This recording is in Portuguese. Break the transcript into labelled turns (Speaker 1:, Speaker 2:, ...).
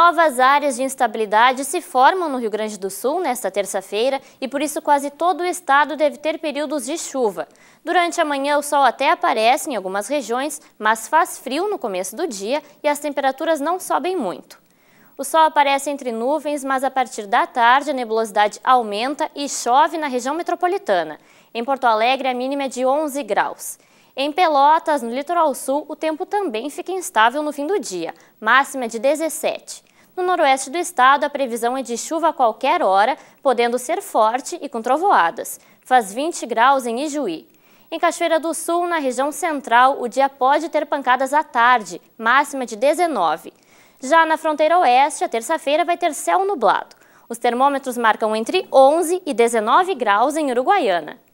Speaker 1: Novas áreas de instabilidade se formam no Rio Grande do Sul nesta terça-feira e por isso quase todo o estado deve ter períodos de chuva. Durante a manhã o sol até aparece em algumas regiões, mas faz frio no começo do dia e as temperaturas não sobem muito. O sol aparece entre nuvens, mas a partir da tarde a nebulosidade aumenta e chove na região metropolitana. Em Porto Alegre, a mínima é de 11 graus. Em Pelotas, no litoral sul, o tempo também fica instável no fim do dia, máxima de 17. No noroeste do estado, a previsão é de chuva a qualquer hora, podendo ser forte e com trovoadas. Faz 20 graus em Ijuí. Em Cachoeira do Sul, na região central, o dia pode ter pancadas à tarde, máxima de 19. Já na fronteira oeste, a terça-feira vai ter céu nublado. Os termômetros marcam entre 11 e 19 graus em Uruguaiana.